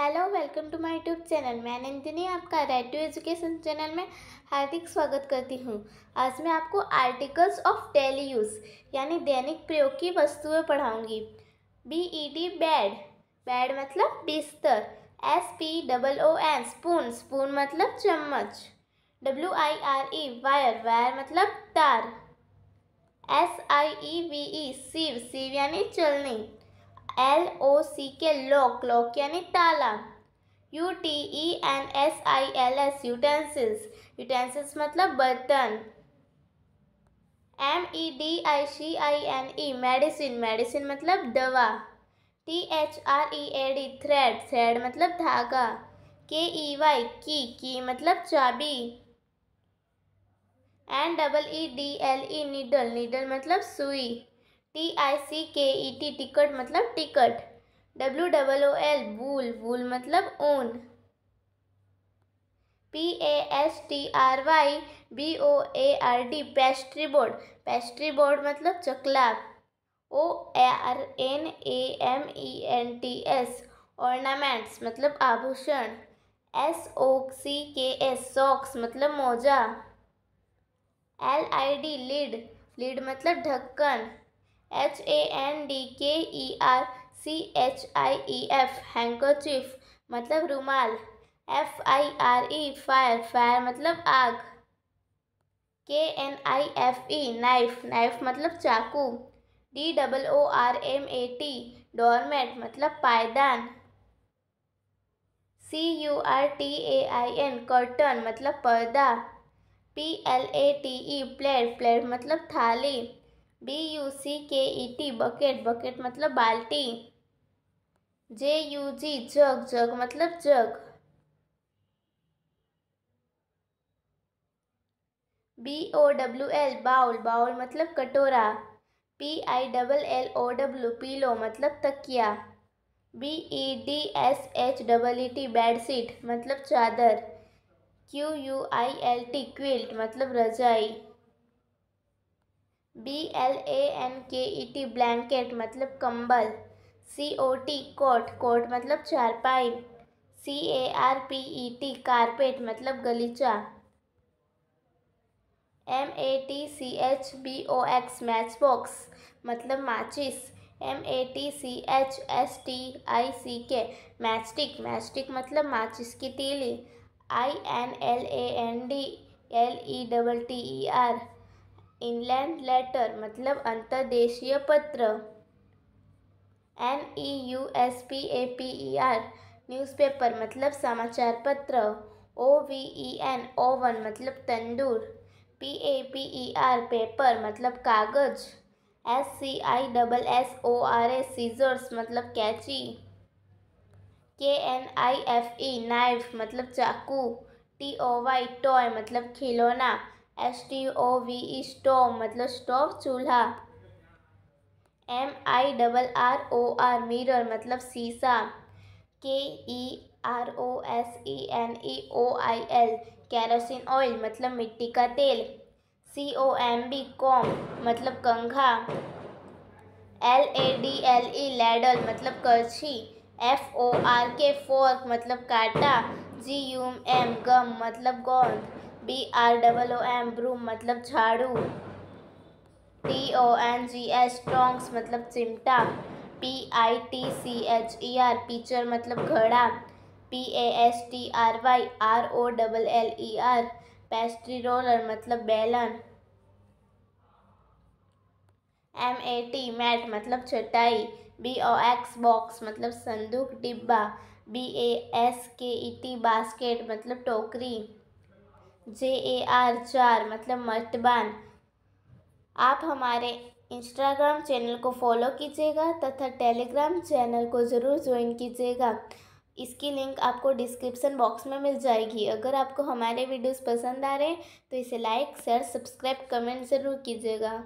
hello welcome to my YouTube channel मैं नंदिनी आपका radio education channel में हार्दिक स्वागत करती हूँ आज मैं आपको आर्टिकल्स ऑफ डेली यूज़ यानी दैनिक प्रयोग की वस्तुएं पढ़ाऊँगी B E e D bed bed मतलब बिस्तर S P double O N spoon spoon मतलब चम्मच W I R E wire wire मतलब तार S I E V E सीव सीव यानी चलनी एल ओ सी के लॉक लॉक यानी ताला U T E N S I L S utensils utensils मतलब बर्तन M E D I C I N E medicine medicine मतलब दवा T H R E A D thread thread मतलब धागा K E Y key key मतलब चाबी N double E D L E needle needle मतलब सुई T I C K E T ticket मतलब ticket W double O L wool वूल मतलब ऊन P A S T R Y B O A R D pastry board pastry board मतलब चकला O R N A M E N T S ornaments मतलब आभूषण S O सी के S socks मतलब मोजा L I D lid lid मतलब ढक्कन H A N D K E R C H I E F handkerchief मतलब रुमाल F I R E fire fire मतलब आग K N I F E knife knife मतलब चाकू D double O R M A T doormat मतलब पायदान C U R T A I N curtain मतलब पर्दा P L A T E plate plate मतलब थाली B you see K E T bucket bucket मतलब बाल्टी जे you ji jug jug मतलब jug B O W L bowl bowl मतलब कटोरा P I double L O W pillow मतलब तकिया B E D S H double E T bedsheet मतलब चादर Q U I L T quilt मतलब रजाई B L A N के E T blanket मतलब कंबल C O T cot cot मतलब चारपाई C A R P E T carpet मतलब गलीचा M A T C H B O X match box मतलब माचिस M A T C H S T I C K matchstick matchstick मतलब माचिस की तीली I N L A N D L E double T E R inland letter मतलब अंतर्देशीय पत्र N E U S P A P E R newspaper मतलब समाचार पत्र O V E N oven मतलब तंदूर P A P E R paper मतलब कागज S C I double S O R S scissors मतलब कैची K N I F E knife मतलब चाकू टी ओ वाई टॉय मतलब खिलौना S T O V E stove मतलब stove चूल्हा M I double R O R mirror मतलब शीशा K E R O S E N E O I L kerosene oil मतलब मिट्टी का तेल C O M B comb मतलब कंघा L A D L E ladle मतलब करछी F O R K fork मतलब काटा जी यू एम गम मतलब गोंद B R double O M broom मतलब झाड़ू T O N G S tongs मतलब चिमटा P I T C H E R pitcher मतलब घड़ा P A S T R Y R O double L E R pastry roller मतलब बेलन M A T mat मतलब चटाई B O x box मतलब संदूक डिब्बा बी ए एस के ई टी बास्केट मतलब टोकरी जे ए आर चार मतलब मर्तबान आप हमारे इंस्टाग्राम चैनल को फॉलो कीजिएगा तथा टेलीग्राम चैनल को ज़रूर ज्वाइन कीजिएगा इसकी लिंक आपको डिस्क्रिप्शन बॉक्स में मिल जाएगी अगर आपको हमारे वीडियोस पसंद आ रहे हैं तो इसे लाइक शेयर सब्सक्राइब कमेंट ज़रूर कीजिएगा